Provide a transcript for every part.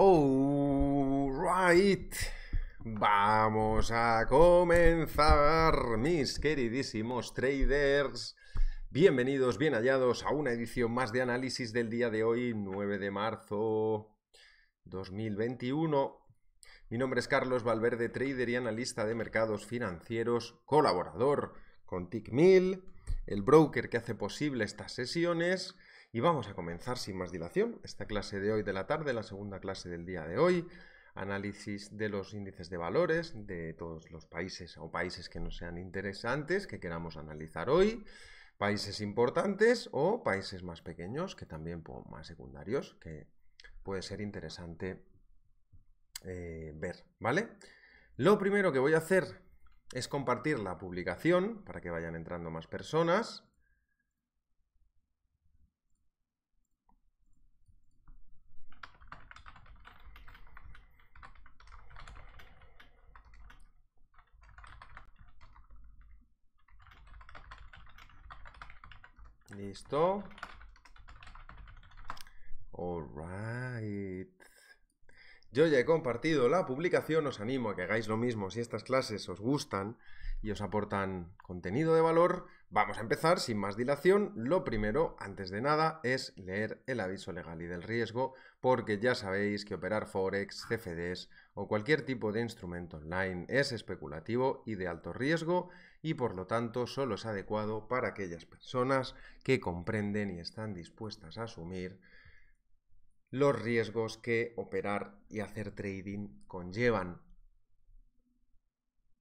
right, Vamos a comenzar, mis queridísimos traders. Bienvenidos, bien hallados a una edición más de análisis del día de hoy, 9 de marzo 2021. Mi nombre es Carlos Valverde, trader y analista de mercados financieros, colaborador con Tickmill, el broker que hace posible estas sesiones. Y vamos a comenzar sin más dilación esta clase de hoy de la tarde, la segunda clase del día de hoy, análisis de los índices de valores de todos los países o países que nos sean interesantes que queramos analizar hoy, países importantes o países más pequeños que también más secundarios que puede ser interesante eh, ver, ¿vale? Lo primero que voy a hacer es compartir la publicación para que vayan entrando más personas. Listo. Alright. Yo ya he compartido la publicación, os animo a que hagáis lo mismo si estas clases os gustan y os aportan contenido de valor. Vamos a empezar sin más dilación. Lo primero, antes de nada, es leer el aviso legal y del riesgo, porque ya sabéis que operar Forex, CFDs o cualquier tipo de instrumento online es especulativo y de alto riesgo y por lo tanto solo es adecuado para aquellas personas que comprenden y están dispuestas a asumir los riesgos que operar y hacer trading conllevan.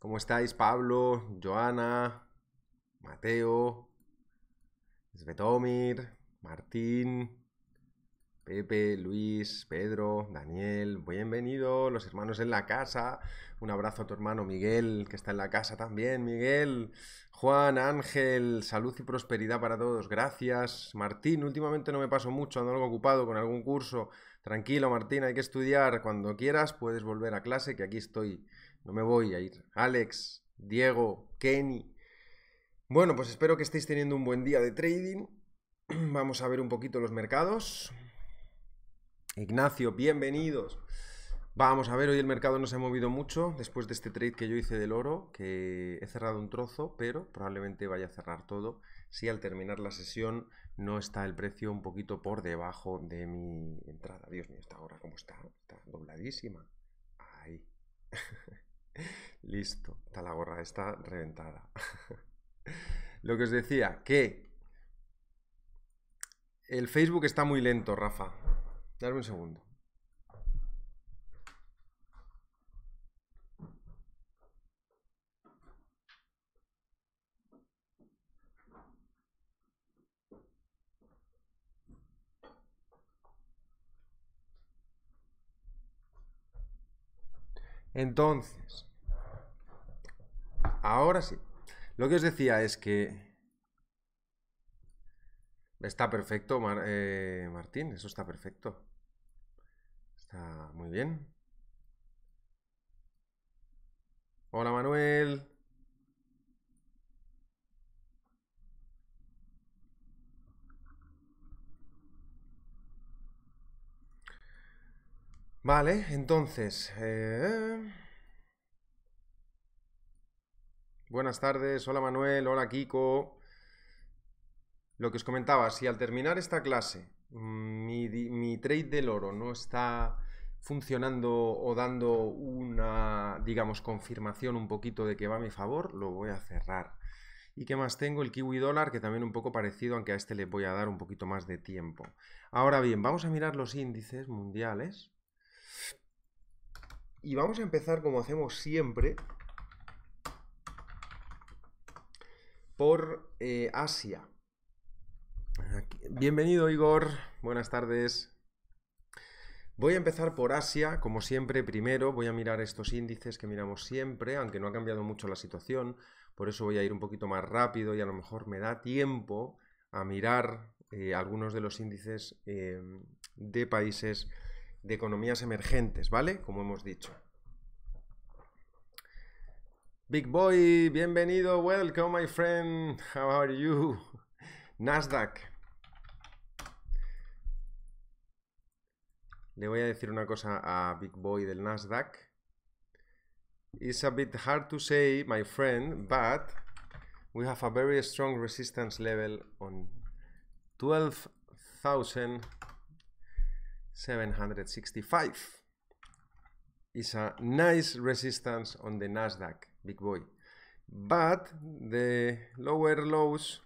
¿Cómo estáis, Pablo, Joana, Mateo, Svetomir, Martín, Pepe, Luis, Pedro, Daniel? Bienvenido, los hermanos en la casa. Un abrazo a tu hermano Miguel, que está en la casa también. Miguel, Juan, Ángel, salud y prosperidad para todos. Gracias. Martín, últimamente no me paso mucho, ando algo ocupado con algún curso. Tranquilo, Martín, hay que estudiar. Cuando quieras puedes volver a clase, que aquí estoy no me voy a ir. Alex, Diego, Kenny. Bueno, pues espero que estéis teniendo un buen día de trading. Vamos a ver un poquito los mercados. Ignacio, bienvenidos. Vamos a ver, hoy el mercado no se ha movido mucho después de este trade que yo hice del oro, que he cerrado un trozo, pero probablemente vaya a cerrar todo si al terminar la sesión no está el precio un poquito por debajo de mi entrada. Dios mío, esta hora cómo está, está dobladísima. Ahí. Listo, está la gorra, está reventada. Lo que os decía, que el Facebook está muy lento, Rafa. Dame un segundo. Entonces, Ahora sí. Lo que os decía es que... Está perfecto, eh, Martín, eso está perfecto. Está muy bien. Hola Manuel. Vale, entonces... Eh, Buenas tardes, hola Manuel, hola Kiko. Lo que os comentaba, si al terminar esta clase mm, mi, trade del oro no está funcionando o dando una, digamos, confirmación un poquito de que va a mi favor, lo voy a cerrar. ¿Y qué más tengo? El kiwi dólar, que también un poco parecido, aunque a este le voy a dar un poquito más de tiempo. Ahora bien, vamos a mirar los índices mundiales. Y vamos a empezar como hacemos siempre, por eh, Asia. Bienvenido Igor, buenas tardes. Voy a empezar por Asia, como siempre, primero voy a mirar estos índices que miramos siempre, aunque no ha cambiado mucho la situación, por eso voy a ir un poquito más rápido y a lo mejor me da tiempo a mirar eh, algunos de los índices eh, de países de economías emergentes, ¿vale? Como hemos dicho. Big boy, bienvenido, welcome my friend. How are you? Nasdaq. Le voy a decir una cosa a Big Boy del Nasdaq. It's a bit hard to say, my friend, but we have a very strong resistance level on 12,765. It's a nice resistance on the Nasdaq. Big Boy. But the lower lows,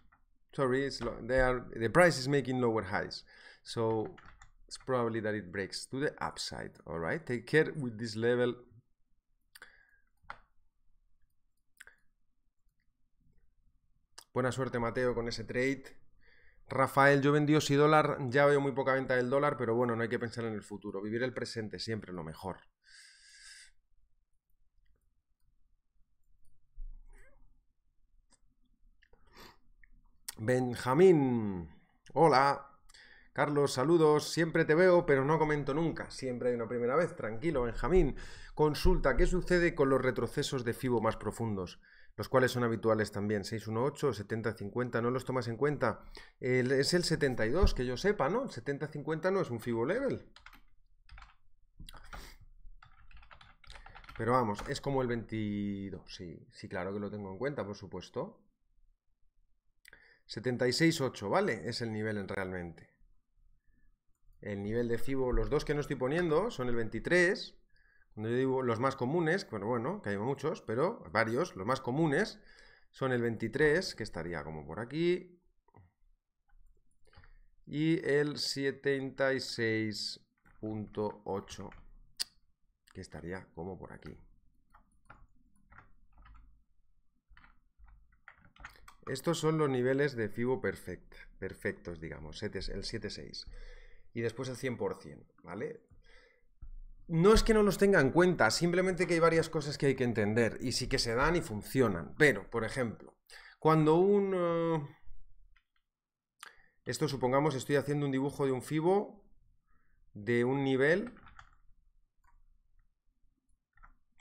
sorry, they are the price is making lower highs. So it's probably that it breaks to the upside. All right, take care with this level. Buena suerte, Mateo, con ese trade. Rafael, yo vendí si dólar, ya veo muy poca venta del dólar, pero bueno, no hay que pensar en el futuro. Vivir el presente siempre lo mejor. Benjamín, hola. Carlos, saludos. Siempre te veo, pero no comento nunca. Siempre hay una primera vez. Tranquilo, Benjamín. Consulta, ¿qué sucede con los retrocesos de FIBO más profundos? Los cuales son habituales también. 618, 7050, ¿no los tomas en cuenta? es el 72, que yo sepa, ¿no? 7050 no es un FIBO level. Pero vamos, es como el 22. Sí, sí, claro que lo tengo en cuenta, por supuesto. 76,8, ¿vale? Es el nivel en realmente. El nivel de FIBO, los dos que no estoy poniendo son el 23, cuando yo digo los más comunes, bueno, bueno, que hay muchos, pero varios, los más comunes son el 23, que estaría como por aquí, y el 76.8, que estaría como por aquí. Estos son los niveles de FIBO perfectos, digamos, el 7.6. Y después el 100%, ¿vale? No es que no los tenga en cuenta, simplemente que hay varias cosas que hay que entender y sí que se dan y funcionan. Pero, por ejemplo, cuando un... Eh, esto supongamos, estoy haciendo un dibujo de un FIBO de un nivel...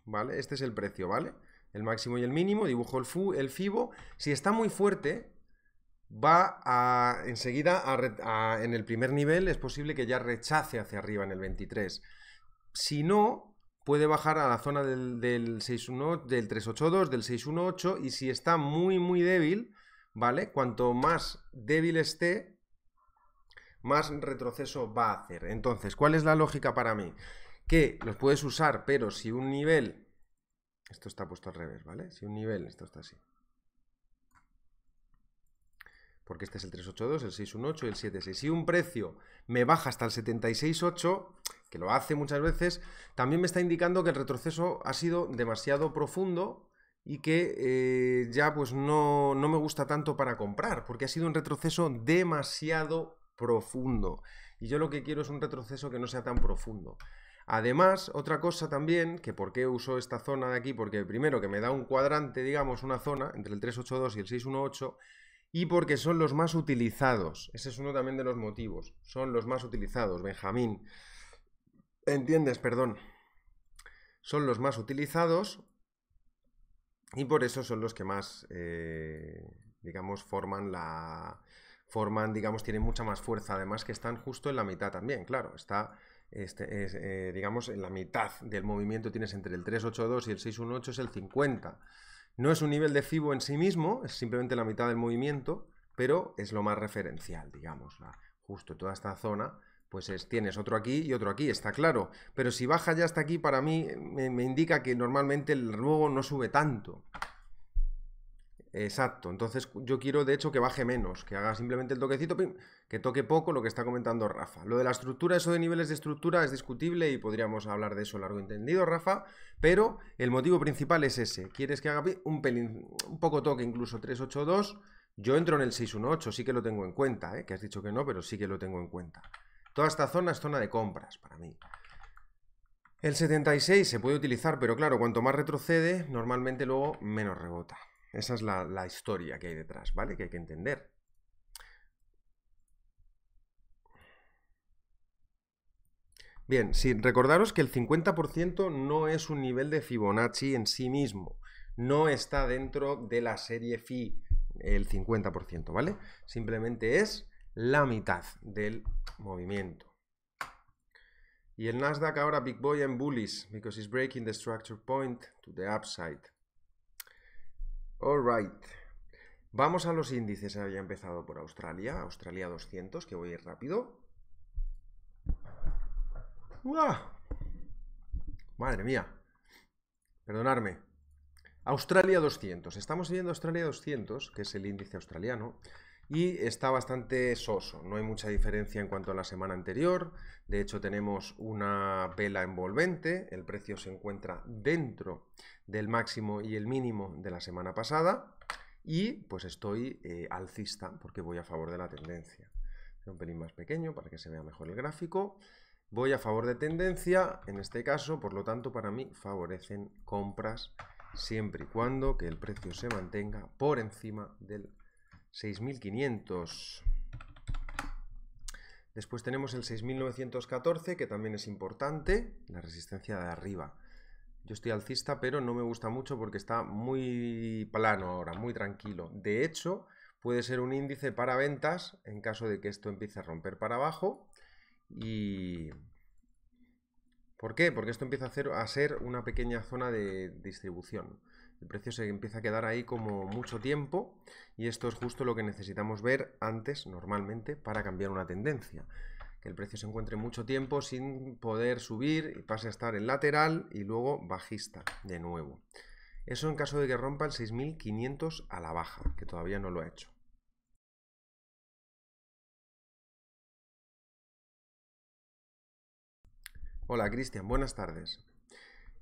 ¿Vale? Este es el precio, ¿vale? el máximo y el mínimo, dibujo el, fu, el FIBO. Si está muy fuerte, va a, enseguida en el primer nivel, es posible que ya rechace hacia arriba en el 23. Si no, puede bajar a la zona del, del, del 382, del 618, y si está muy, muy débil, ¿vale? Cuanto más débil esté, más retroceso va a hacer. Entonces, ¿cuál es la lógica para mí? Que los puedes usar, pero si un nivel esto está puesto al revés, ¿vale? Si un nivel, esto está así. Porque este es el 382, el 618 y el 76. Si un precio me baja hasta el 768, que lo hace muchas veces, también me está indicando que el retroceso ha sido demasiado profundo y que eh, ya pues no, no me gusta tanto para comprar, porque ha sido un retroceso demasiado profundo. Y yo lo que quiero es un retroceso que no sea tan profundo. Además, otra cosa también, que por qué uso esta zona de aquí, porque primero que me da un cuadrante, digamos, una zona entre el 382 y el 618, y porque son los más utilizados. Ese es uno también de los motivos. Son los más utilizados, Benjamín. ¿Entiendes? Perdón. Son los más utilizados y por eso son los que más, eh, digamos, forman la... Forman, digamos, tienen mucha más fuerza. Además que están justo en la mitad también, claro. Está este, es, eh, digamos, en la mitad del movimiento tienes entre el 382 y el 618 es el 50. No es un nivel de FIBO en sí mismo, es simplemente la mitad del movimiento, pero es lo más referencial, digamos, justo toda esta zona, pues tienes otro aquí y otro aquí, está claro. Pero si baja ya hasta aquí, para mí me indica que normalmente el ruego no sube tanto. Exacto, entonces yo quiero de hecho que baje menos, que haga simplemente el toquecito, que toque poco lo que está comentando Rafa. Lo de la estructura, eso de niveles de estructura es discutible y podríamos hablar de eso largo entendido, Rafa, pero el motivo principal es ese, quieres que haga un, pelín, un poco toque, incluso 382, yo entro en el 618, sí que lo tengo en cuenta, ¿eh? que has dicho que no, pero sí que lo tengo en cuenta. Toda esta zona es zona de compras para mí. El 76 se puede utilizar, pero claro, cuanto más retrocede, normalmente luego menos rebota. Esa es la, historia que hay detrás, ¿vale? Que hay que entender. Bien, sí, recordaros que el 50% no es un nivel de Fibonacci en sí mismo, no está dentro de la serie FI, el 50%, ¿vale? Simplemente es la mitad del movimiento. Y el Nasdaq ahora big boy and bullies because it's breaking the structure point to the upside. Alright. Vamos a los índices. Había empezado por Australia. Australia 200, que voy a ir rápido. ¡Uah! Madre mía. Perdonadme. Australia 200. Estamos viendo Australia 200, que es el índice australiano, y está bastante soso, no hay mucha diferencia en cuanto a la semana anterior, de hecho tenemos una vela envolvente, el precio se encuentra dentro del máximo y el mínimo de la semana pasada y pues estoy eh, alcista porque voy a favor de la tendencia. Un pelín más pequeño para que se vea mejor el gráfico. Voy a favor de tendencia, en este caso, por lo tanto para mí favorecen compras siempre y cuando que el precio se mantenga por encima del 6500. Después tenemos el 6914, que también es importante, la resistencia de arriba. Yo estoy alcista, pero no me gusta mucho porque está muy plano ahora, muy tranquilo. De hecho, puede ser un índice para ventas en caso de que esto empiece a romper para abajo. Y... ¿Por qué? Porque esto empieza a, hacer, a ser una pequeña zona de distribución. El precio se empieza a quedar ahí como mucho tiempo y esto es justo lo que necesitamos ver antes normalmente para cambiar una tendencia. Que el precio se encuentre mucho tiempo sin poder subir y pase a estar en lateral y luego bajista de nuevo. Eso en caso de que rompa el 6500 a la baja, que todavía no lo ha hecho. Hola Cristian, buenas tardes.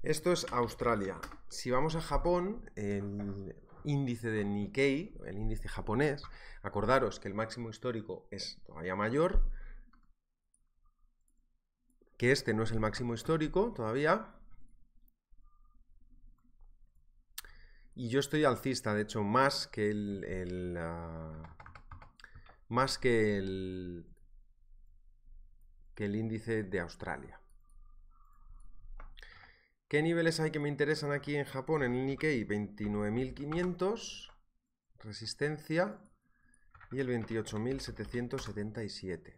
Esto es Australia. Si vamos a Japón, el índice de Nikkei, el índice japonés, acordaros que el máximo histórico es todavía mayor, que este no es el máximo histórico todavía. Y yo estoy alcista, de hecho, más que el... Ah, más que el, que el índice de Australia. ¿Qué niveles hay que me interesan aquí en Japón, en el Nikkei? 29.500, resistencia y el 28.777.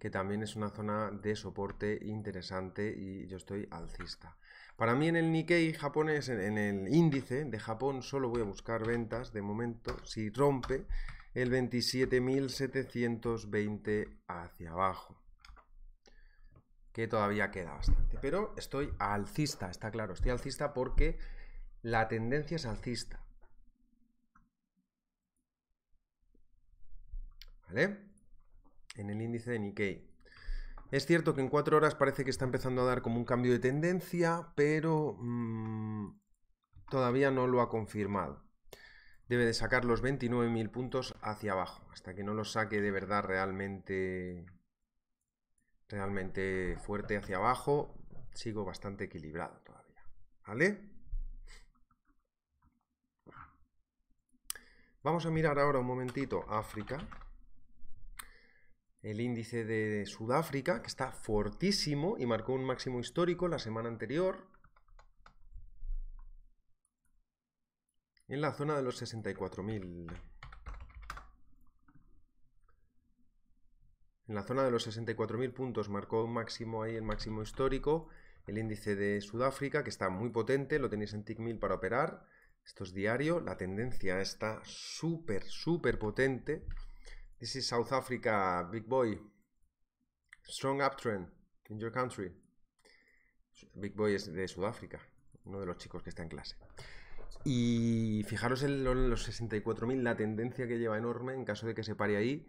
Que también es una zona de soporte interesante y yo estoy alcista. Para mí en el Nikkei japonés, en el índice de Japón, solo voy a buscar ventas de momento. Si rompe el 27.720 hacia abajo que todavía queda bastante. Pero estoy alcista, está claro, estoy alcista porque la tendencia es alcista. ¿Vale? En el índice de Nikkei. Es cierto que en cuatro horas parece que está empezando a dar como un cambio de tendencia, pero mm, todavía no lo ha confirmado. Debe de sacar los 29.000 puntos hacia abajo. Hasta que no los saque de verdad realmente realmente fuerte hacia abajo, sigo bastante equilibrado todavía, ¿vale? Vamos a mirar ahora un momentito África, el índice de Sudáfrica, que está fortísimo y marcó un máximo histórico la semana anterior, en la zona de los 64.000 En la zona de los 64.000 puntos marcó un máximo ahí, el máximo histórico. El índice de Sudáfrica, que está muy potente, lo tenéis en TIC1000 para operar. Esto es diario. La tendencia está súper, súper potente. This is South Africa, big boy. Strong uptrend in your country. Big boy es de Sudáfrica, uno de los chicos que está en clase. Y fijaros en los 64.000, la tendencia que lleva enorme en caso de que se pare ahí.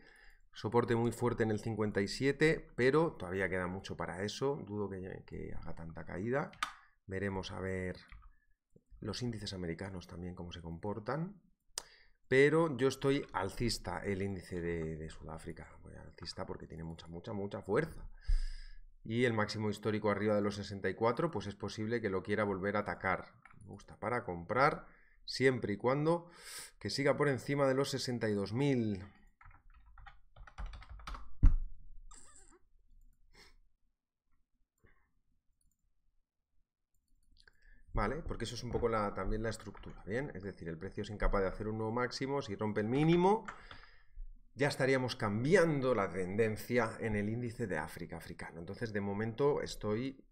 Soporte muy fuerte en el 57, pero todavía queda mucho para eso. Dudo que, haga tanta caída. Veremos a ver los índices americanos también cómo se comportan. Pero yo estoy alcista el índice de, de Sudáfrica. Voy alcista porque tiene mucha, mucha, mucha fuerza. Y el máximo histórico arriba de los 64, pues es posible que lo quiera volver a atacar. Me gusta para comprar siempre y cuando que siga por encima de los 62.000. ¿vale? Porque eso es un poco también la estructura, ¿bien? Es decir, el precio es incapaz de hacer un nuevo máximo, si rompe el mínimo, ya estaríamos cambiando la tendencia en el índice de África africano. Entonces, de momento estoy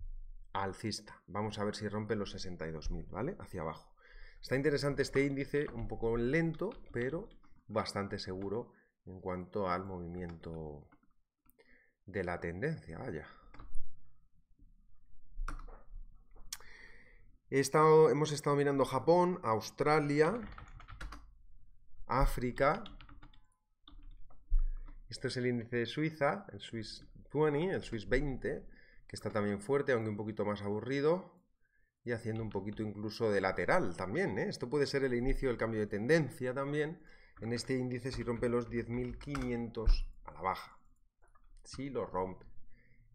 alcista. Vamos a ver si rompe los 62.000, ¿vale? Hacia abajo. Está interesante este índice, un poco lento, pero bastante seguro en cuanto al movimiento de la tendencia, vaya. hemos estado mirando Japón, Australia, África. esto es el índice de Suiza, el Swiss 20, el Swiss 20, que está también fuerte, aunque un poquito más aburrido. Y haciendo un poquito incluso de lateral también. ¿eh? Esto puede ser el inicio del cambio de tendencia también. En este índice si rompe los 10.500 a la baja. Si lo rompe.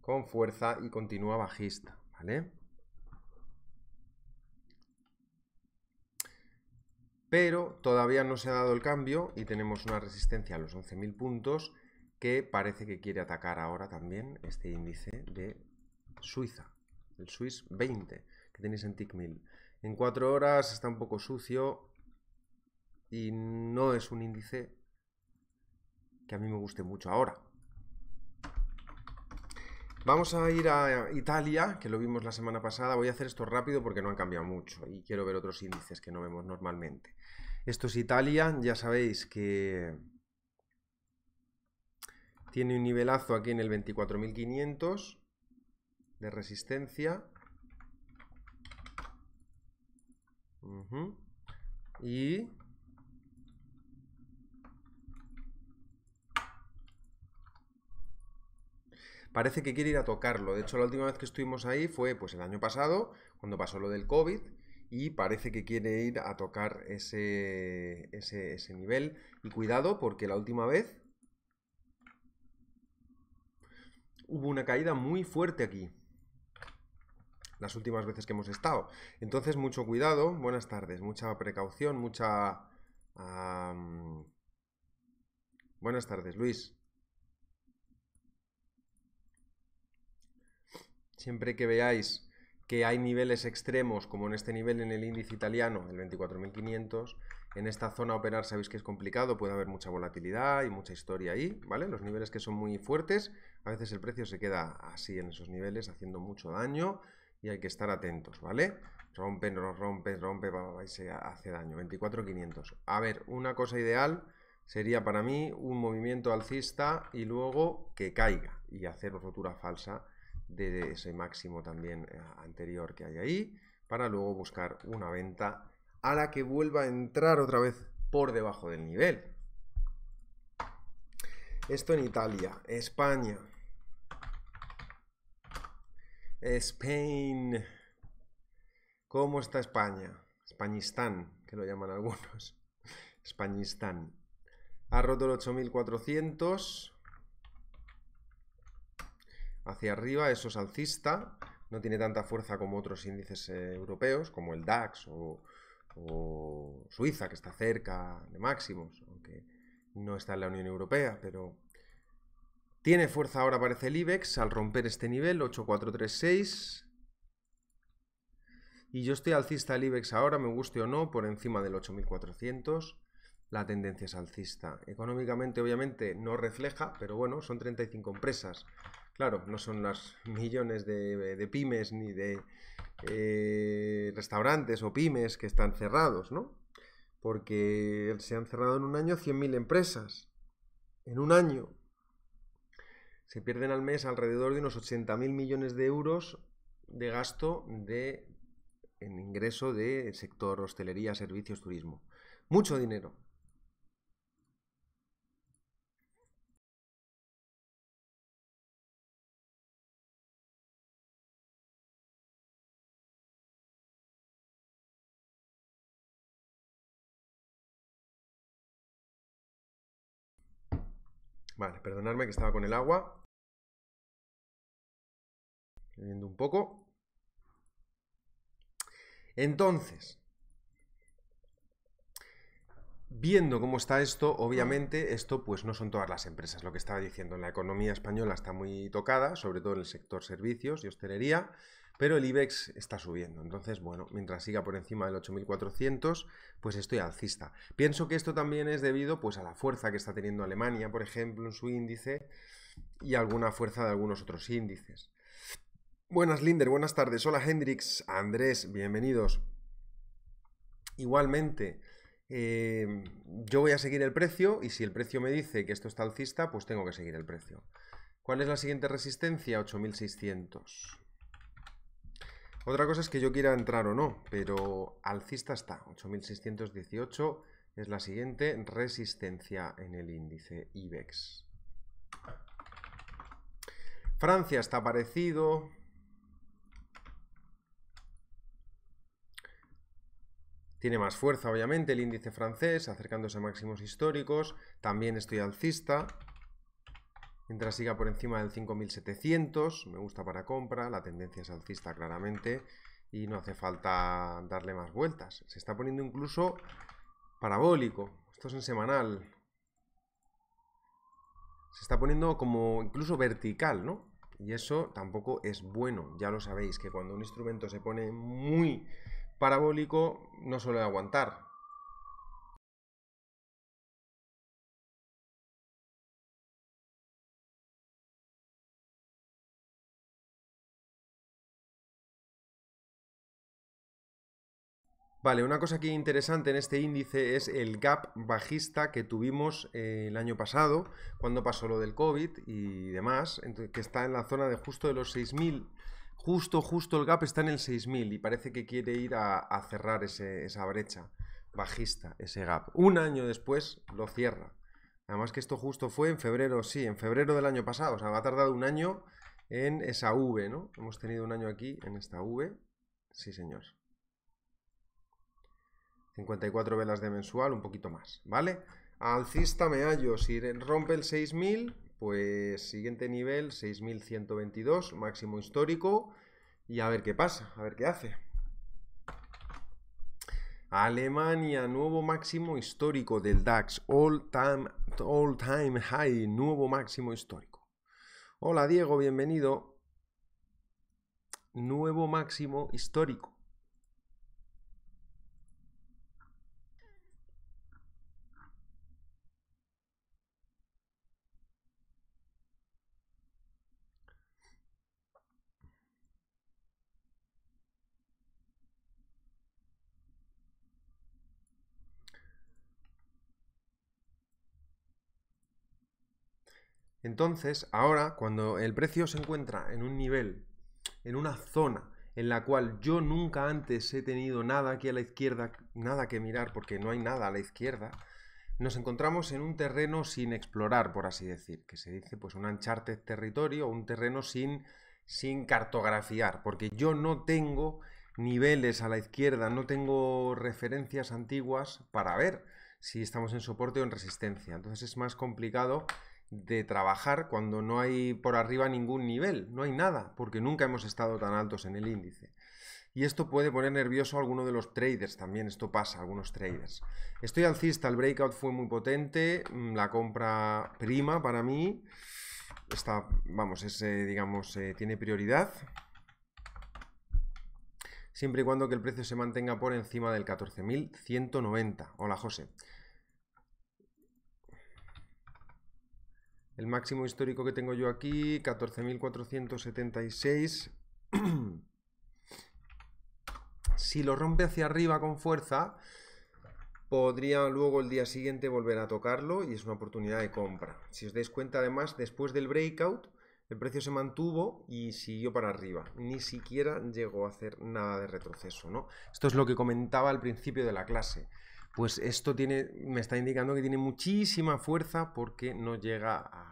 Con fuerza y continúa bajista. ¿Vale? pero todavía no se ha dado el cambio y tenemos una resistencia a los 11.000 puntos que parece que quiere atacar ahora también este índice de Suiza, el Swiss 20 que tenéis en TIC1000. En cuatro horas está un poco sucio y no es un índice que a mí me guste mucho ahora. Vamos a ir a Italia, que lo vimos la semana pasada. Voy a hacer esto rápido porque no han cambiado mucho y quiero ver otros índices que no vemos normalmente. Esto es Italia, ya sabéis que tiene un nivelazo aquí en el 24.500 de resistencia. Y... Parece que quiere ir a tocarlo. De hecho, la última vez que estuvimos ahí fue pues el año pasado, cuando pasó lo del COVID y parece que quiere ir a tocar ese, nivel. Y cuidado porque la última vez hubo una caída muy fuerte aquí las últimas veces que hemos estado. Entonces, mucho cuidado, buenas tardes, mucha precaución, mucha... Buenas tardes, Luis. Siempre que veáis que hay niveles extremos, como en este nivel en el índice italiano, el 24.500, en esta zona operar sabéis que es complicado, puede haber mucha volatilidad y mucha historia ahí, ¿vale? Los niveles que son muy fuertes, a veces el precio se queda así en esos niveles, haciendo mucho daño y hay que estar atentos, ¿vale? Rompe, no rompe, rompe, va, se hace daño, 24.500. A ver, una cosa ideal sería para mí un movimiento alcista y luego que caiga y hacer rotura falsa de ese máximo también eh, anterior que hay ahí, para luego buscar una venta a la que vuelva a entrar otra vez por debajo del nivel. Esto en Italia, España, Spain. ¿Cómo está España? Españistán, que lo llaman algunos. Españistán. Ha roto el 8400 hacia arriba, eso es alcista, no tiene tanta fuerza como otros índices eh, europeos, como el DAX o, Suiza, que está cerca de máximos, aunque no está en la Unión Europea, pero tiene fuerza ahora, parece el IBEX, al romper este nivel, 8436. Y yo estoy alcista el IBEX ahora, me guste o no, por encima del 8400 la tendencia es alcista. Económicamente, obviamente, no refleja, pero bueno, son 35 empresas. Claro, no son las millones de, pymes ni de eh, restaurantes o pymes que están cerrados, ¿no? Porque se han cerrado en un año 100.000 empresas. En un año. Se pierden al mes alrededor de unos 80.000 millones de euros de gasto de, en ingreso del sector hostelería, servicios, turismo. Mucho dinero. Vale, perdonadme que estaba con el agua. Viendo un poco. Entonces, viendo cómo está esto, obviamente esto pues no son todas las empresas, lo que estaba diciendo, la economía española está muy tocada, sobre todo en el sector servicios y hostelería, pero el IBEX está subiendo. Entonces, bueno, mientras siga por encima del 8400, pues estoy alcista. Pienso que esto también es debido pues a la fuerza que está teniendo Alemania, por ejemplo, en su índice y alguna fuerza de algunos otros índices. Buenas Linder, buenas tardes. Hola Hendrix, Andrés, bienvenidos. Igualmente, eh, yo voy a seguir el precio y si el precio me dice que esto está alcista, pues tengo que seguir el precio. ¿Cuál es la siguiente resistencia? 8600. Otra cosa es que yo quiera entrar o no, pero alcista está. 8618 es la siguiente resistencia en el índice IBEX. Francia está parecido. Tiene más fuerza, obviamente, el índice francés, acercándose a máximos históricos. También estoy alcista. Mientras siga por encima del 5700, me gusta para compra, la tendencia es alcista claramente y no hace falta darle más vueltas. Se está poniendo incluso parabólico, esto es en semanal. Se está poniendo como incluso vertical, ¿no? Y eso tampoco es bueno, ya lo sabéis, que cuando un instrumento se pone muy parabólico no suele aguantar, Vale, una cosa aquí interesante en este índice es el gap bajista que tuvimos eh, el año pasado, cuando pasó lo del COVID y demás, que está en la zona de justo de los 6.000. Justo, justo el gap está en el 6.000 y parece que quiere ir a, cerrar esa brecha bajista, ese gap. Un año después lo cierra. Además que esto justo fue en febrero, sí, en febrero del año pasado, o sea, ha tardado un año en esa V, ¿no? Hemos tenido un año aquí en esta V. Sí, señor. 54 velas de mensual, un poquito más, ¿vale? Alcista me hallo, si rompe el 6000, pues siguiente nivel, 6122, máximo histórico, y a ver qué pasa, a ver qué hace. Alemania, nuevo máximo histórico del DAX, all time, all time high, nuevo máximo histórico. Hola Diego, bienvenido. Nuevo máximo histórico. Entonces, ahora, cuando el precio se encuentra en un nivel, en una zona en la cual yo nunca antes he tenido nada aquí a la izquierda, nada que mirar porque no hay nada a la izquierda, nos encontramos en un terreno sin explorar, por así decir, que se dice pues un uncharted territorio, un terreno sin, sin cartografiar, porque yo no tengo niveles a la izquierda, no tengo referencias antiguas para ver si estamos en soporte o en resistencia. Entonces es más complicado de trabajar cuando no hay por arriba ningún nivel, no hay nada, porque nunca hemos estado tan altos en el índice. Y esto puede poner nervioso a alguno de los traders también, esto pasa a algunos traders. Estoy alcista, el breakout fue muy potente, mm, la compra prima para mí, está, vamos, ese, eh, digamos, eh, tiene prioridad. Siempre y cuando que el precio se mantenga por encima del 14.190. Hola José. El máximo histórico que tengo yo aquí, 14.476. si lo rompe hacia arriba con fuerza, podría luego el día siguiente volver a tocarlo y es una oportunidad de compra. Si os dais cuenta, además, después del breakout, el precio se mantuvo y siguió para arriba. Ni siquiera llegó a hacer nada de retroceso, Esto es lo que comentaba al principio de la clase pues esto me está indicando que tiene muchísima fuerza porque no llega a,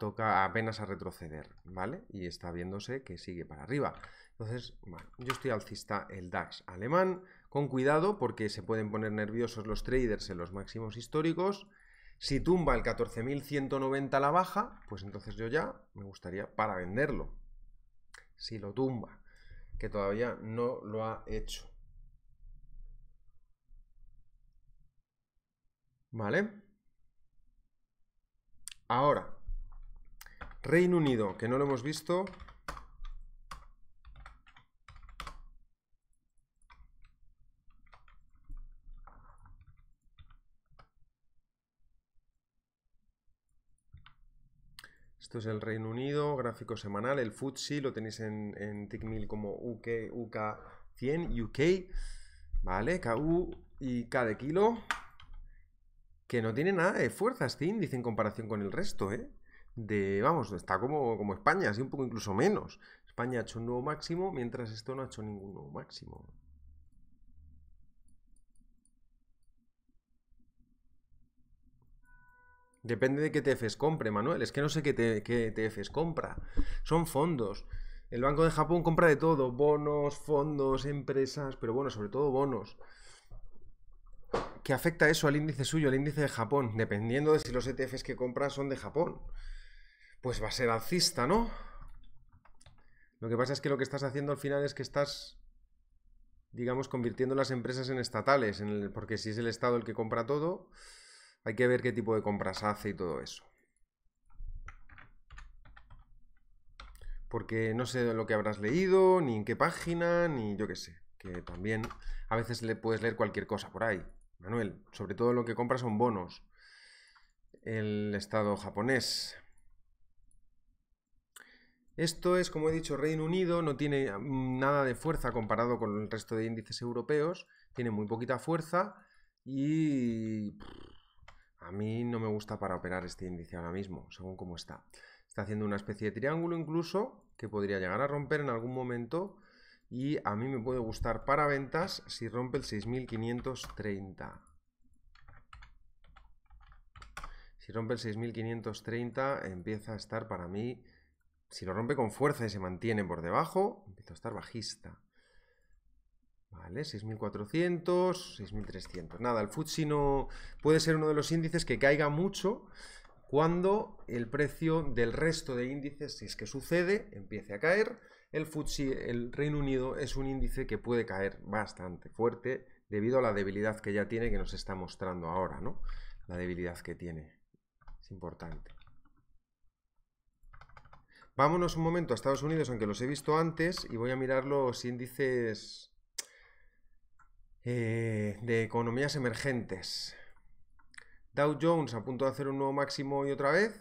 tocar apenas a retroceder, ¿vale? Y está viéndose que sigue para arriba. Entonces, bueno, yo estoy alcista el DAX alemán, con cuidado porque se pueden poner nerviosos los traders en los máximos históricos. Si tumba el 14.190 la baja, pues entonces yo ya me gustaría para venderlo. Si lo tumba, que todavía no lo ha hecho. ¿Vale? Ahora, Reino Unido, que no lo hemos visto. Esto es el Reino Unido, gráfico semanal, el FTSE, lo tenéis en, en TICMIL como UK, UK100, UK, ¿vale? KU y K de kilo que no tiene nada de fuerza este índice en comparación con el resto, ¿eh? De, vamos, está como, como España, así un poco incluso menos. España ha hecho un nuevo máximo, mientras esto no ha hecho ningún nuevo máximo. Depende de qué TFs compre, Manuel. Es que no sé qué, te, qué TFs compra. Son fondos. El Banco de Japón compra de todo. Bonos, fondos, empresas, pero bueno, sobre todo bonos que afecta eso al índice suyo, al índice de Japón, dependiendo de si los ETFs que compras son de Japón. Pues va a ser alcista, ¿no? Lo que pasa es que lo que estás haciendo al final es que estás, digamos, convirtiendo las empresas en estatales, porque si es el Estado el que compra todo, hay que ver qué tipo de compras hace y todo eso. Porque no sé lo que habrás leído, ni en qué página, ni yo qué sé, que también a veces le puedes leer cualquier cosa por ahí. Manuel, sobre todo lo que compra son bonos. El Estado japonés. Esto es, como he dicho, Reino Unido no tiene mm, nada de fuerza comparado con el resto de índices europeos, tiene muy poquita fuerza y a mí no me gusta para operar este índice ahora mismo, según cómo está. Está haciendo una especie de triángulo incluso que podría llegar a romper en algún momento y a mí me puede gustar para ventas si rompe el 6530. Si rompe el 6530 empieza a estar para mí, si lo rompe con fuerza y se mantiene por debajo, empieza a estar bajista. Vale, 6400, 6300. Nada, el FTSE no puede ser uno de los índices que caiga mucho cuando el precio del resto de índices, si es que sucede, empiece a caer el FTSE, el Reino Unido, es un índice que puede caer bastante fuerte debido a la debilidad que ya tiene que nos está mostrando ahora, ¿no? La debilidad que tiene. Es importante. Vámonos un momento a Estados Unidos, aunque los he visto antes, y voy a mirar los índices eh, de economías emergentes. Dow Jones a punto de hacer un nuevo máximo y otra vez.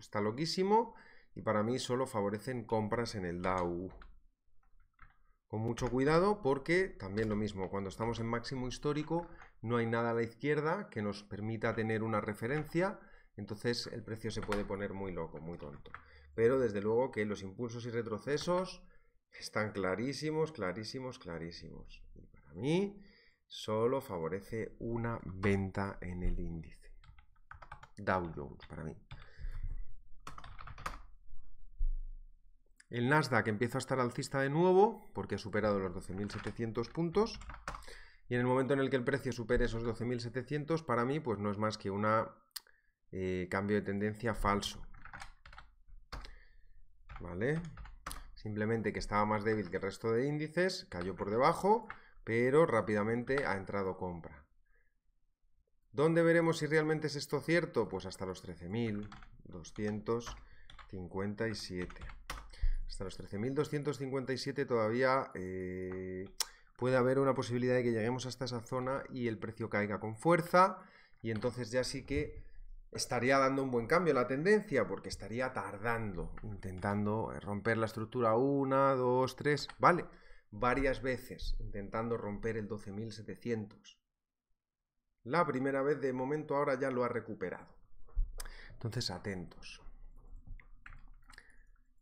Está loquísimo y para mí solo favorecen compras en el Dow. Con mucho cuidado porque también lo mismo, cuando estamos en máximo histórico no hay nada a la izquierda que nos permita tener una referencia, entonces el precio se puede poner muy loco, muy tonto. Pero desde luego que los impulsos y retrocesos están clarísimos, clarísimos, clarísimos. Y para mí solo favorece una venta en el índice. Dow para mí. El Nasdaq empieza a estar alcista de nuevo porque ha superado los 12.700 puntos. Y en el momento en el que el precio supere esos 12.700, para mí pues no es más que un eh, cambio de tendencia falso. ¿Vale? Simplemente que estaba más débil que el resto de índices, cayó por debajo, pero rápidamente ha entrado compra. ¿Dónde veremos si realmente es esto cierto? Pues hasta los 13.257. Hasta los 13.257 todavía eh, puede haber una posibilidad de que lleguemos hasta esa zona y el precio caiga con fuerza y entonces ya sí que estaría dando un buen cambio la tendencia porque estaría tardando, intentando eh, romper la estructura 1, 2, 3, vale, varias veces intentando romper el 12.700. La primera vez de momento ahora ya lo ha recuperado. Entonces atentos.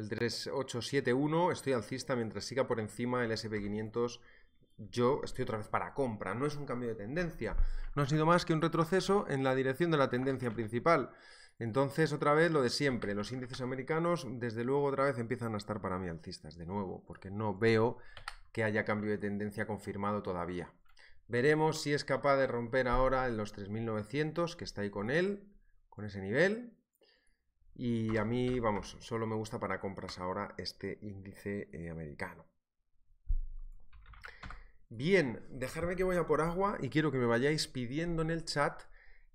El 3871, estoy alcista mientras siga por encima el SP500. Yo estoy otra vez para compra, no es un cambio de tendencia, no ha sido más que un retroceso en la dirección de la tendencia principal. Entonces, otra vez lo de siempre, los índices americanos, desde luego, otra vez empiezan a estar para mí alcistas, de nuevo, porque no veo que haya cambio de tendencia confirmado todavía. Veremos si es capaz de romper ahora en los 3.900, que está ahí con él, con ese nivel, y a mí, vamos, solo me gusta para compras ahora este índice eh, americano. Bien, dejadme que vaya por agua y quiero que me vayáis pidiendo en el chat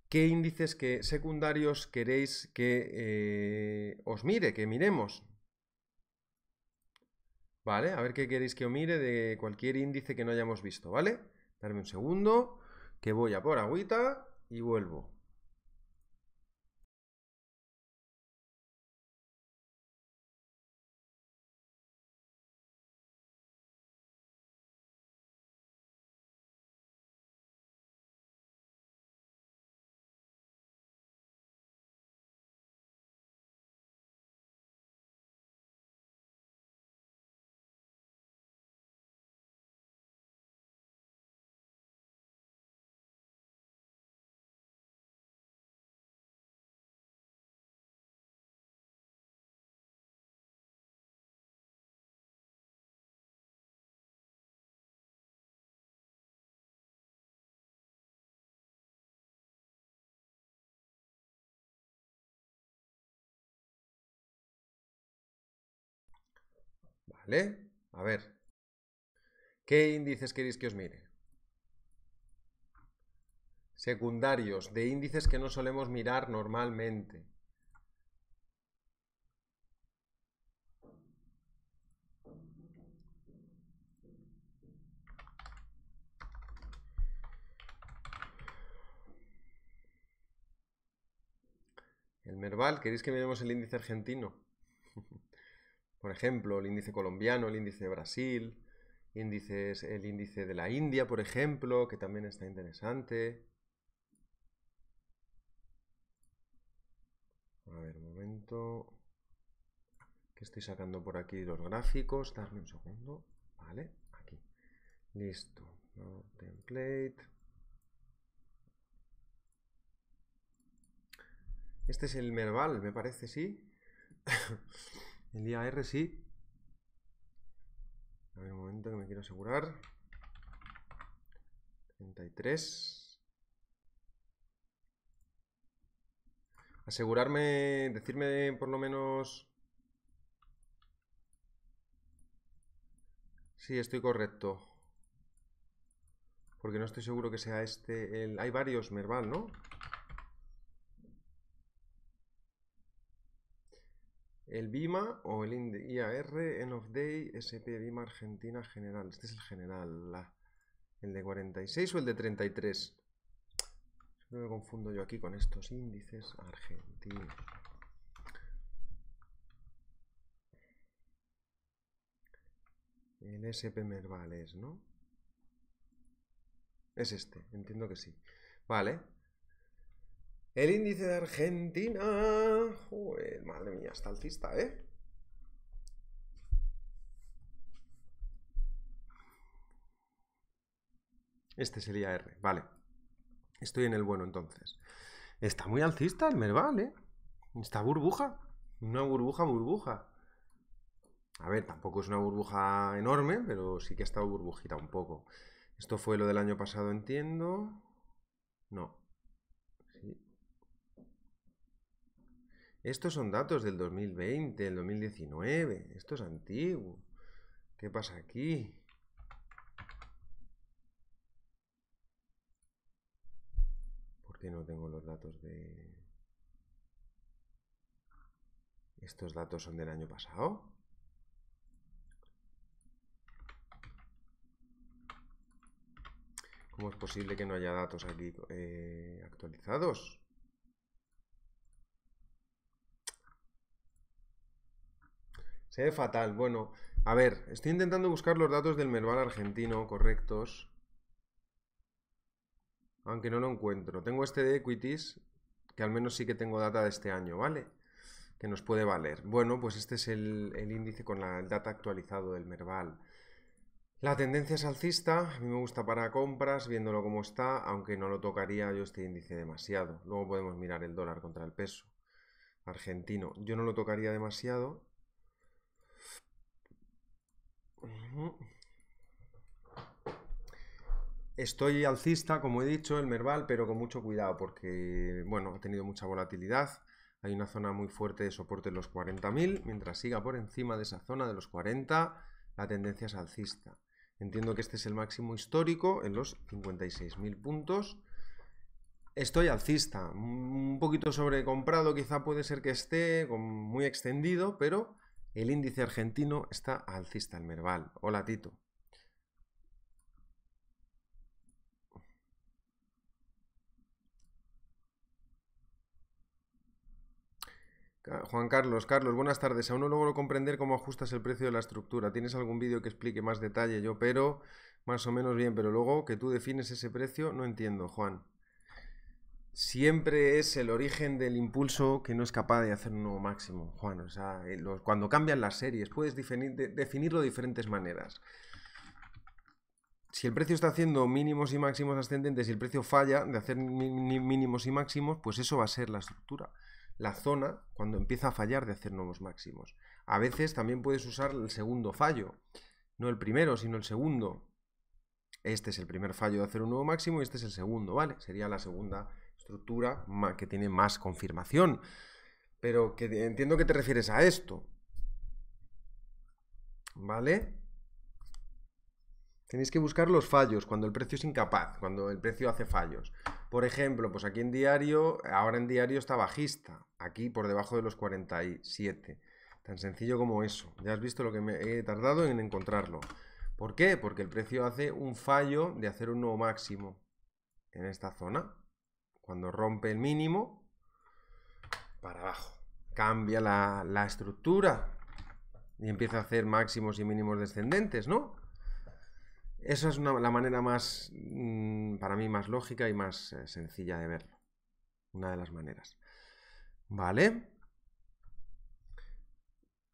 qué índices que secundarios queréis que eh, os mire, que miremos. Vale, a ver qué queréis que os mire de cualquier índice que no hayamos visto, ¿vale? Darme un segundo, que voy a por agüita y vuelvo. ¿Vale? A ver. ¿Qué índices queréis que os mire? Secundarios, de índices que no solemos mirar normalmente. El Merval, ¿queréis que miremos el índice argentino? Por ejemplo, el índice colombiano, el índice de Brasil, índices, el índice de la India, por ejemplo, que también está interesante. A ver, un momento. Que estoy sacando por aquí los gráficos. Dame un segundo. Vale, aquí. Listo. template. Este es el Merval, me parece, sí. El R, sí. A ver, un momento que me quiero asegurar. 33. Asegurarme, decirme por lo menos... Sí, estoy correcto. Porque no estoy seguro que sea este el... Hay varios Merval, ¿no? El BIMA o el IAR, End of Day, SP BIMA Argentina General. Este es el general, el de 46 o el de 33. no me confundo yo aquí con estos índices Argentina. El SP Merval es, ¿no? Es este, entiendo que sí. Vale, el índice de Argentina. Joder, madre mía, está alcista, ¿eh? Este sería R, vale. Estoy en el bueno entonces. Está muy alcista el Merval, ¿eh? Está burbuja. Una burbuja, burbuja. A ver, tampoco es una burbuja enorme, pero sí que ha estado burbujita un poco. Esto fue lo del año pasado, entiendo. No, Estos son datos del 2020, del 2019. Esto es antiguo. ¿Qué pasa aquí? ¿Por qué no tengo los datos de...? ¿Estos datos son del año pasado? ¿Cómo es posible que no haya datos aquí eh, actualizados? Se ve fatal. Bueno, a ver, estoy intentando buscar los datos del Merval argentino correctos. Aunque no lo encuentro. Tengo este de equities, que al menos sí que tengo data de este año, ¿vale? Que nos puede valer. Bueno, pues este es el, índice con la, data actualizado del Merval. La tendencia es alcista, a mí me gusta para compras, viéndolo como está, aunque no lo tocaría yo este índice demasiado. Luego podemos mirar el dólar contra el peso argentino. Yo no lo tocaría demasiado, Estoy alcista, como he dicho, el Merval, pero con mucho cuidado porque, bueno, ha tenido mucha volatilidad. Hay una zona muy fuerte de soporte en los 40.000. Mientras siga por encima de esa zona de los 40, la tendencia es alcista. Entiendo que este es el máximo histórico en los 56.000 puntos. Estoy alcista, un poquito sobrecomprado quizá puede ser que esté muy extendido, pero el índice argentino está alcista, el Merval. Hola, Tito. Juan Carlos, Carlos, buenas tardes. Aún no logro comprender cómo ajustas el precio de la estructura. ¿Tienes algún vídeo que explique más detalle? Yo, pero más o menos bien, pero luego que tú defines ese precio, no entiendo, Juan siempre es el origen del impulso que no es capaz de hacer un nuevo máximo, Juan. O sea, eh, cuando cambian las series, puedes definirlo de diferentes maneras. Si el precio está haciendo mínimos y máximos ascendentes y el precio falla de hacer mínimos y máximos, pues eso va a ser la estructura. La zona, cuando empieza a fallar de hacer nuevos máximos. A veces también puedes usar el segundo fallo. No el primero, sino el segundo. Este es el primer fallo de hacer un nuevo máximo y este es el segundo, ¿vale? Sería la segunda estructura que tiene más confirmación. Pero que entiendo que te refieres a esto. ¿Vale? Tenéis que buscar los fallos cuando el precio es incapaz, cuando el precio hace fallos. Por ejemplo, pues aquí en diario, ahora en diario está bajista, aquí por debajo de los 47. Tan sencillo como eso. Ya has visto lo que me he tardado en encontrarlo. ¿Por qué? Porque el precio hace un fallo de hacer un nuevo máximo en esta zona. Cuando rompe el mínimo, para abajo. Cambia la, estructura y empieza a hacer máximos y mínimos descendentes, ¿no? Esa es la manera más, mm, para mí, más lógica y más eh, sencilla de verlo. Una de las maneras. ¿Vale?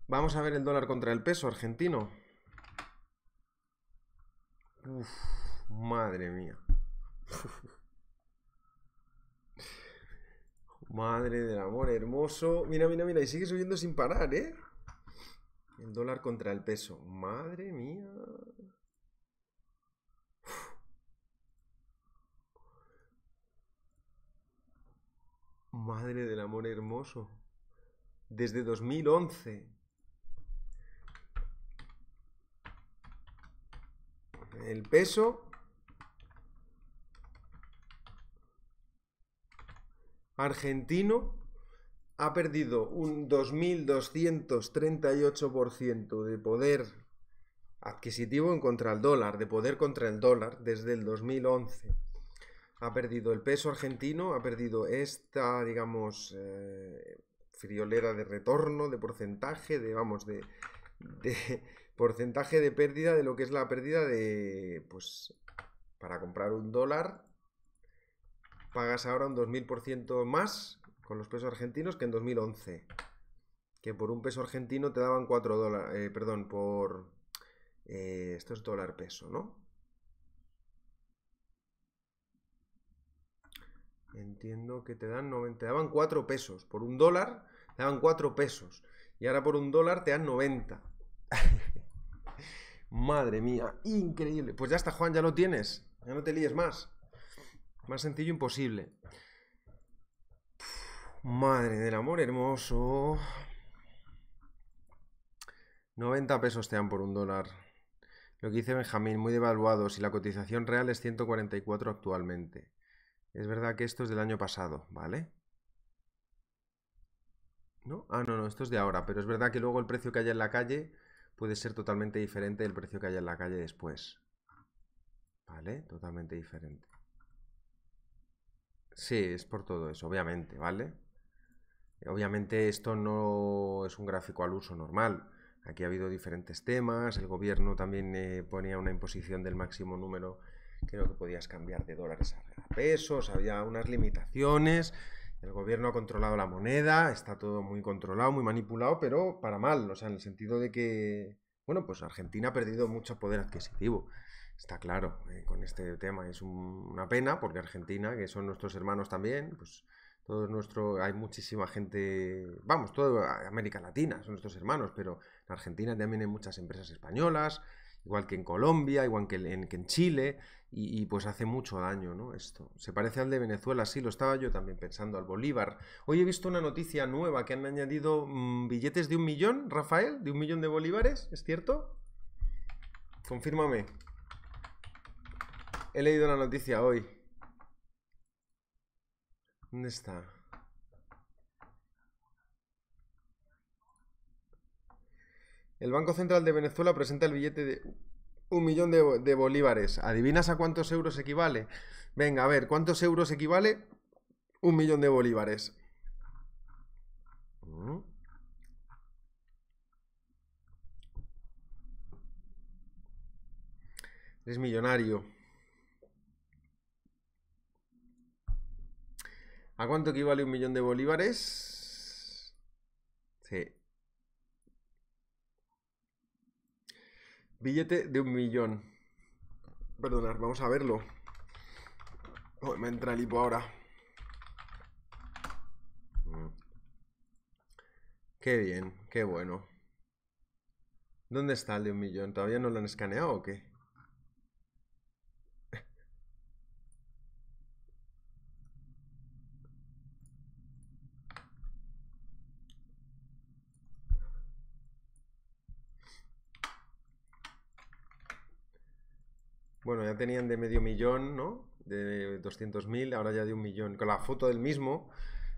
Vamos a ver el dólar contra el peso argentino. Uf, madre mía. Madre del amor hermoso. Mira, mira, mira. Y sigue subiendo sin parar, ¿eh? El dólar contra el peso. Madre mía. Madre del amor hermoso. Desde 2011. El peso argentino ha perdido un 2.238% de poder adquisitivo en contra el dólar, de poder contra el dólar desde el 2011. Ha perdido el peso argentino, ha perdido esta, digamos, eh, friolera de retorno, de porcentaje, de, vamos, de, de porcentaje de pérdida de lo que es la pérdida de, pues, para comprar un dólar pagas ahora un 2000% más con los pesos argentinos que en 2011. Que por un peso argentino te daban 4 dólares, eh, perdón, por... Eh, esto es dólar peso, ¿no? Entiendo que te dan 90, te daban 4 pesos. Por un dólar te daban 4 pesos. Y ahora por un dólar te dan 90. Madre mía, increíble. Pues ya está, Juan, ya lo tienes. Ya no te líes más. Más sencillo imposible. madre del amor hermoso. 90 pesos te dan por un dólar. Lo que dice Benjamín, muy devaluado. Si la cotización real es 144 actualmente. Es verdad que esto es del año pasado, ¿vale? ¿No? Ah, no, no, esto es de ahora, pero es verdad que luego el precio que haya en la calle puede ser totalmente diferente del precio que haya en la calle después. ¿Vale? Totalmente diferente. Sí, es por todo eso, obviamente, ¿vale? Obviamente esto no es un gráfico al uso normal. Aquí ha habido diferentes temas, el gobierno también eh, ponía una imposición del máximo número, creo que podías cambiar de dólares a pesos, había unas limitaciones, el gobierno ha controlado la moneda, está todo muy controlado, muy manipulado, pero para mal, o sea, en el sentido de que, bueno, pues Argentina ha perdido mucho poder adquisitivo. Está claro, eh, con este tema es una pena porque Argentina, que son nuestros hermanos también, pues todo nuestro, hay muchísima gente, vamos, toda América Latina son nuestros hermanos, pero en Argentina también hay muchas empresas españolas, igual que en Colombia, igual que en, Chile, y, pues hace mucho daño, ¿no? Esto. Se parece al de Venezuela, sí, lo estaba yo también pensando, al Bolívar. Hoy he visto una noticia nueva que han añadido mm, billetes de un millón, Rafael, de un millón de bolívares, ¿es cierto? Confírmame. He leído la noticia hoy. ¿Dónde está? El Banco Central de Venezuela presenta el billete de un millón de, bolívares. ¿Adivinas a cuántos euros equivale? Venga, a ver, ¿cuántos euros equivale un millón de bolívares? Mm. Es millonario. ¿A cuánto equivale un millón de bolívares? Sí. Billete de un millón. Perdonad, vamos a verlo. Oh, me entra el hipo ahora. Mm. Qué bien, qué bueno. ¿Dónde está el de un millón? ¿Todavía no lo han escaneado o qué? tenían de medio millón, ¿no? De 200.000, ahora ya de un millón. Con la foto del mismo,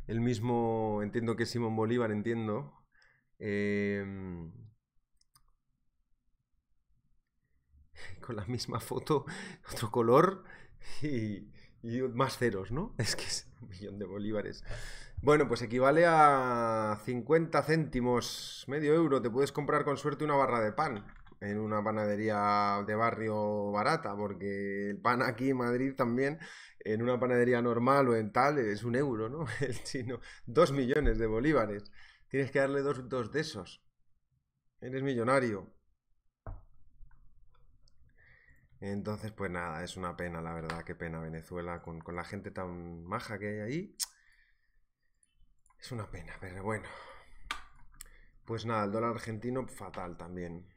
el mismo, entiendo que Simón Bolívar, entiendo. Em, con la misma foto, otro color y, y, más ceros, ¿no? Es que es un millón de bolívares. Bueno, pues equivale a 50 céntimos, medio euro. Te puedes comprar con suerte una barra de pan en una panadería de barrio barata, porque el pan aquí en Madrid también, en una panadería normal o en tal, es un euro, ¿no? El chino, dos millones de bolívares. Tienes que darle dos, dos de esos. Eres millonario. Entonces, pues nada, es una pena, la verdad, qué pena Venezuela, con, con la gente tan maja que hay ahí. Es una pena, pero bueno. Pues nada, el dólar argentino fatal también.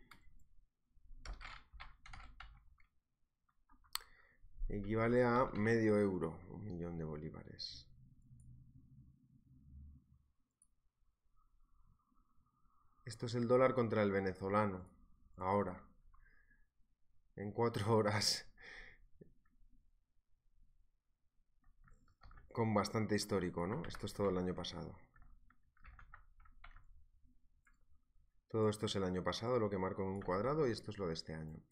equivale a medio euro, un millón de bolívares. Esto es el dólar contra el venezolano, ahora, en cuatro horas, con bastante histórico, ¿no? Esto es todo el año pasado. Todo esto es el año pasado, lo que marco en un cuadrado, y esto es lo de este año.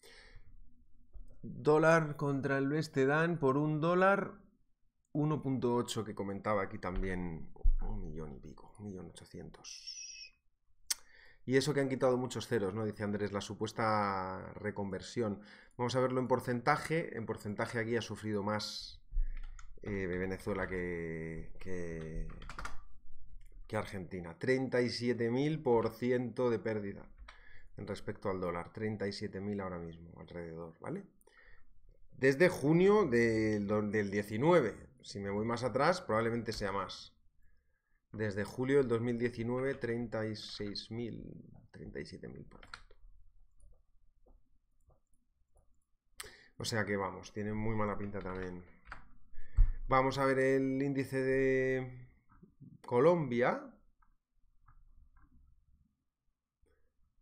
Dólar contra el oeste dan por un dólar 1.8 que comentaba aquí también. Un millón y pico, un millón ochocientos. Y eso que han quitado muchos ceros, ¿no? Dice Andrés, la supuesta reconversión. Vamos a verlo en porcentaje. En porcentaje aquí ha sufrido más eh, Venezuela que, que, que Argentina. 37.000% de pérdida en respecto al dólar. 37.000 ahora mismo, alrededor, ¿vale? desde junio del, del 19. Si me voy más atrás, probablemente sea más. Desde julio del 2019, 36.000, 37.000 por O sea que vamos, tiene muy mala pinta también. Vamos a ver el índice de Colombia.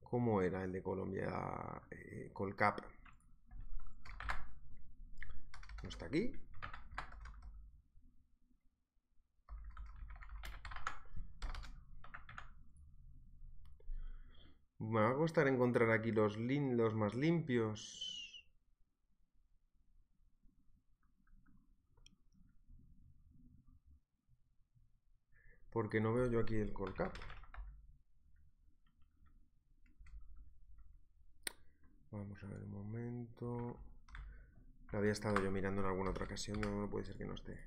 ¿Cómo era el de Colombia? Eh, Colcap no está aquí. Me va a costar encontrar aquí los, lindos más limpios. Porque no veo yo aquí el colcap. Vamos a ver un momento. Lo había estado yo mirando en alguna otra ocasión, no, puede ser que no esté.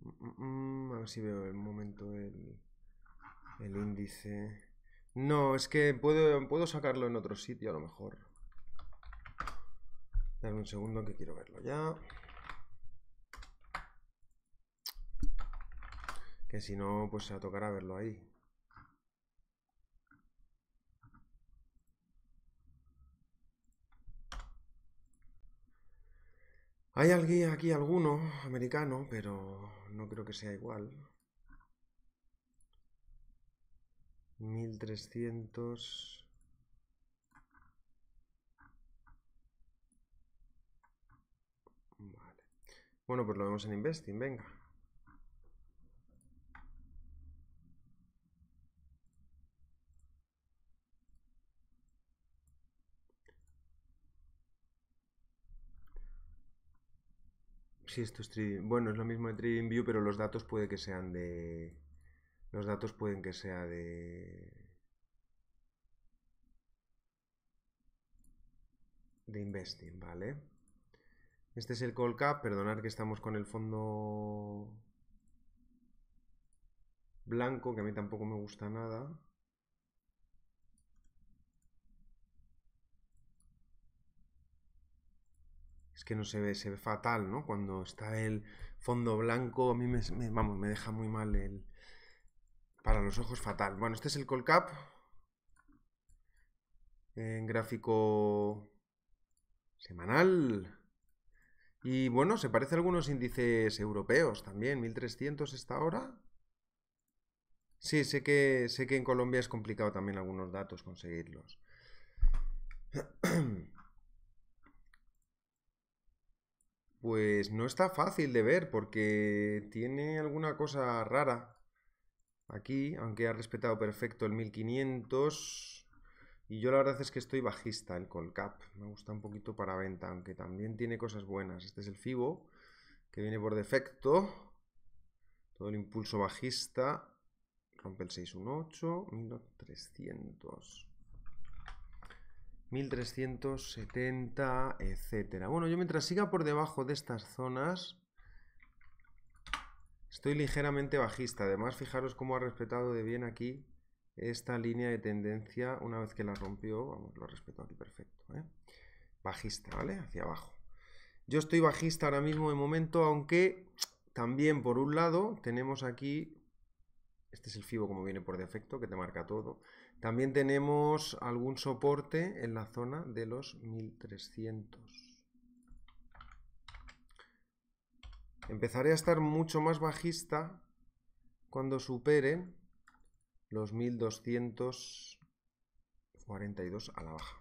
Mm, mm, mm, a ver si veo el momento el, índice. No, es que puedo, puedo sacarlo en otro sitio a lo mejor. Dame un segundo que quiero verlo ya. Que si no, pues se tocará verlo ahí. Hay alguien aquí, alguno americano, pero no creo que sea igual. 1300... Vale. Bueno, pues lo vemos en Investing, venga. esto es Bueno, es lo mismo de TradingView, pero los datos puede que sean de. Los datos pueden que sea de. De investing, ¿vale? Este es el call cap. Perdonad que estamos con el fondo blanco, que a mí tampoco me gusta nada. que no se ve, se ve fatal, ¿no? Cuando está el fondo blanco, a mí me, vamos, me deja muy mal el... Para los ojos fatal. Bueno, este es el Colcap. En gráfico semanal. Y bueno, se parece a algunos índices europeos también. 1300 esta hora Sí, sé que, sé que en Colombia es complicado también algunos datos conseguirlos. Pues no está fácil de ver porque tiene alguna cosa rara aquí, aunque ha respetado perfecto el 1500. Y yo la verdad es que estoy bajista el cap, me gusta un poquito para venta, aunque también tiene cosas buenas. Este es el Fibo, que viene por defecto, todo el impulso bajista, rompe el 618, 1300. 1370, etcétera. Bueno, yo mientras siga por debajo de estas zonas, estoy ligeramente bajista. Además, fijaros cómo ha respetado de bien aquí esta línea de tendencia una vez que la rompió. Vamos, lo respeto aquí perfecto. ¿eh? Bajista, ¿vale? Hacia abajo. Yo estoy bajista ahora mismo de momento, aunque también por un lado tenemos aquí... Este es el FIBO como viene por defecto, que te marca todo. También tenemos algún soporte en la zona de los 1300. Empezaré a estar mucho más bajista cuando supere los 1242 a la baja.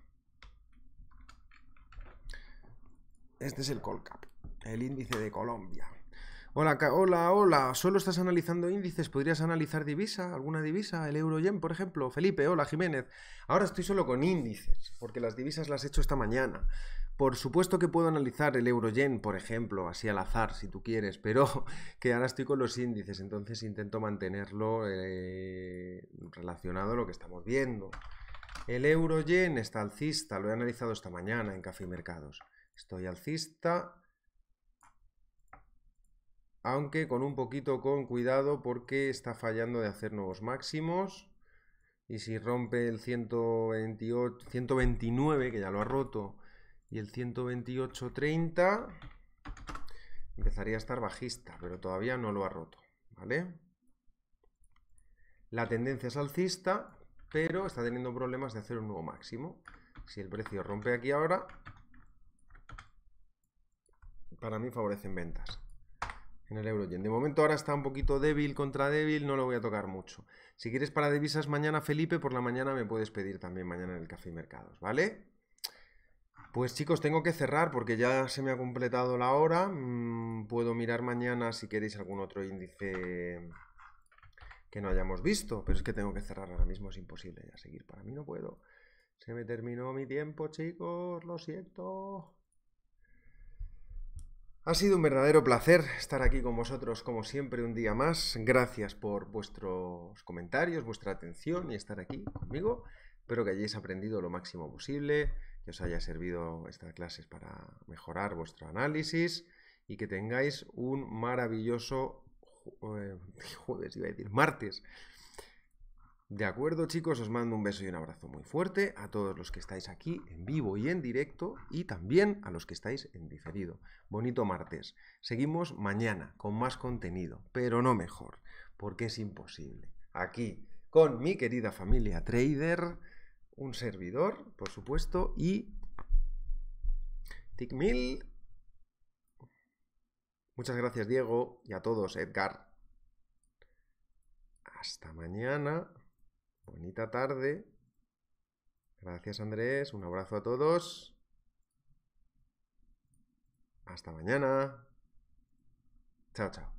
Este es el Colcap, el índice de Colombia. Hola, hola, hola. Solo estás analizando índices. ¿Podrías analizar divisa? ¿Alguna divisa? El euro yen, por ejemplo. Felipe, hola, Jiménez. Ahora estoy solo con índices, porque las divisas las he hecho esta mañana. Por supuesto que puedo analizar el euro yen, por ejemplo, así al azar, si tú quieres, pero que ahora estoy con los índices, entonces intento mantenerlo eh, relacionado a lo que estamos viendo. El euro yen está alcista, lo he analizado esta mañana en Café y Mercados. Estoy alcista, aunque con un poquito con cuidado porque está fallando de hacer nuevos máximos. Y si rompe el 128, 129, que ya lo ha roto, y el 128.30, empezaría a estar bajista, pero todavía no lo ha roto, ¿vale? La tendencia es alcista, pero está teniendo problemas de hacer un nuevo máximo. Si el precio rompe aquí ahora, para mí favorecen ventas en el Eurogen. De momento ahora está un poquito débil contra débil, no lo voy a tocar mucho. Si quieres para divisas mañana, Felipe, por la mañana me puedes pedir también mañana en el Café y Mercados, ¿vale? Pues chicos, tengo que cerrar porque ya se me ha completado la hora. Mm, puedo mirar mañana si queréis algún otro índice que no hayamos visto, pero es que tengo que cerrar ahora mismo, es imposible ya seguir. Para mí no puedo. Se me terminó mi tiempo, chicos, lo siento. Ha sido un verdadero placer estar aquí con vosotros como siempre un día más. Gracias por vuestros comentarios, vuestra atención y estar aquí conmigo. Espero que hayáis aprendido lo máximo posible, que os haya servido estas clases para mejorar vuestro análisis y que tengáis un maravilloso eh, jueves, iba a decir martes, de acuerdo, chicos, os mando un beso y un abrazo muy fuerte a todos los que estáis aquí en vivo y en directo y también a los que estáis en diferido. Bonito martes. Seguimos mañana con más contenido, pero no mejor, porque es imposible. Aquí, con mi querida familia trader, un servidor, por supuesto, y mil Muchas gracias, Diego, y a todos, Edgar. Hasta mañana. Bonita tarde. Gracias Andrés, un abrazo a todos. Hasta mañana. Chao, chao.